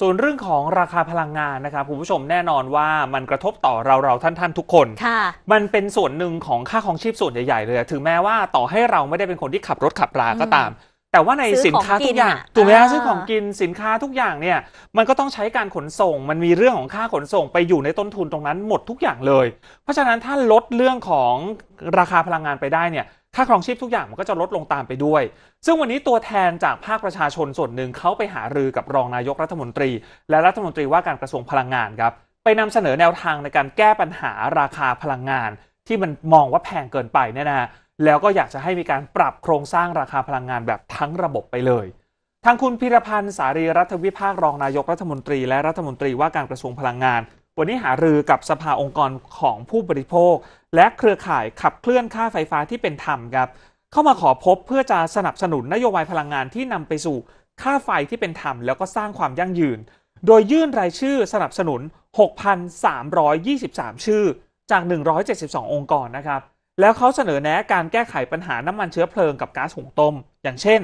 ส่วนเรื่องของราคาพลังงานนะครับคุณผู้ชมแน่นอนว่ามันกระทบต่อเราเราท่านท่านทุกคนค่ะ มันเป็นส่วนหนึ่งของค่าของชีพส่วนใหญ่ๆเลยถึงแม้ว่าต่อให้เราไม่ได้เป็นคนที่ขับรถขับราก็ตาม แต่ว่าในสินค้าทุกอย่างถูกไหมฮะซื้อของกินสินค้าทุกอย่างเนี่ย มันก็ต้องใช้การขนส่ง มันมีเรื่องของค่าขนส่งไปอยู่ในต้นทุนตรงนั้นหมดทุกอย่างเลย เพราะฉะนั้นถ้าลดเรื่องของราคาพลังงานไปได้เนี่ยค่าครองชีพทุกอย่างมันก็จะลดลงตามไปด้วย ซึ่งวันนี้ตัวแทนจากภาคประชาชนส่วนหนึ่งเขาไปหารือกับรองนายกรัฐมนตรี และรัฐมนตรีว่าการกระทรวงพลังงานครับไปนำเสนอแนวทางในการแก้ปัญหาราคาพลังงาน ที่มันมองว่าแพงเกินไปเนี่ยนะ แล้วก็อยากจะให้มีการปรับโครงสร้างราคาพลังงานแบบทั้งระบบไปเลย ทางคุณพิรพันธ์สารีรัฐวิภาครองนายกรัฐมนตรีและรัฐมนตรีว่าการกระทรวงพลังงานวันนี้หารือกับสภาองค์กรของผู้บริโภค และเครือข่ายขับเคลื่อนค่าไฟฟ้าที่เป็นธรรมครับ เข้ามาขอพบเพื่อจะสนับสนุนนโยบายพลังงานที่นำไปสู่ค่าไฟที่เป็นธรรมแล้วก็สร้างความยั่งยืน โดยยื่นรายชื่อสนับสนุน 6,323 ชื่อจาก 172 องค์กรนะครับ แล้วเขาเสนอแนะการแก้ไขปัญหาน้ำมันเชื้อเพลิงกับก๊าซหุงต้ม อย่างเช่น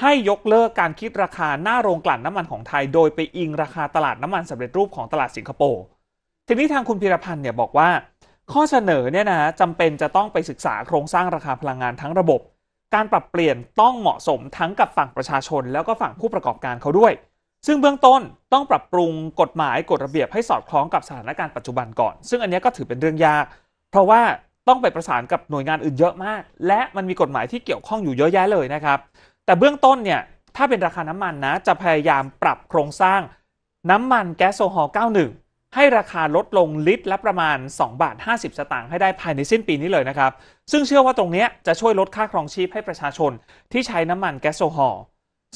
ให้ยกเลิกการคิดราคาหน้าโรงกลั่นน้ำมันของไทย โดยไปอิงราคาตลาดน้ำมันสำเร็จรูปของตลาดสิงคโปร์ทีนี้ทางคุณพิรพันธ์เนี่ยบอกว่า ข้อเสนอเนี่ยนะจำเป็นจะต้องไปศึกษาโครงสร้างราคาพลังงานทั้งระบบ การปรับเปลี่ยนต้องเหมาะสมทั้งกับฝั่งประชาชนแล้วก็ฝั่งผู้ประกอบการเขาด้วย ซึ่งเบื้องต้นต้องปรับปรุงกฎหมายกฎระเบียบให้สอดคล้องกับ สถานการณ์ปัจจุบันก่อนซึ่งอันนี้ก็ถือเป็นเรื่องยากเพราะว่าต้องไปประสานกับหน่วยงานอื่นเยอะมาก และมันมีกฎหมายที่เกี่ยวข้องอยู่เยอะแยะเลยนะครับ แต่เบื้องต้นเนี่ยถ้าเป็นราคาน้ำมันนะจะพยายามปรับโครงสร้างน้ำมันแก๊สโซฮอล์91ให้ราคาลดลงลิตรละประมาณ 2 บาท 50 สตางค์ให้ได้ภายในสิ้นปีนี้เลยนะครับ ซึ่งเชื่อว่าตรงนี้จะช่วยลดค่าครองชีพให้ประชาชนที่ใช้น้ำมันแก๊สโซฮอล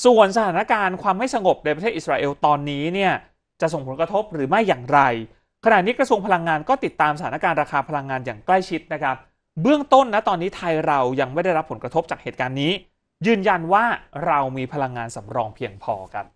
ส่วนสถานการณ์ความไม่สงบในประเทศอิสราเอลตอนนี้เนี่ยจะส่งผลกระทบหรือไม่อย่างไร ขณะนี้กระทรวงพลังงานก็ติดตามสถานการณ์ราคาพลังงานอย่างใกล้ชิดนะครับเบื้องต้นนะตอนนี้ไทยเรายังไม่ได้รับผลกระทบจากเหตุการณ์นี้ ยืนยันว่าเรามีพลังงานสำรองเพียงพอครับ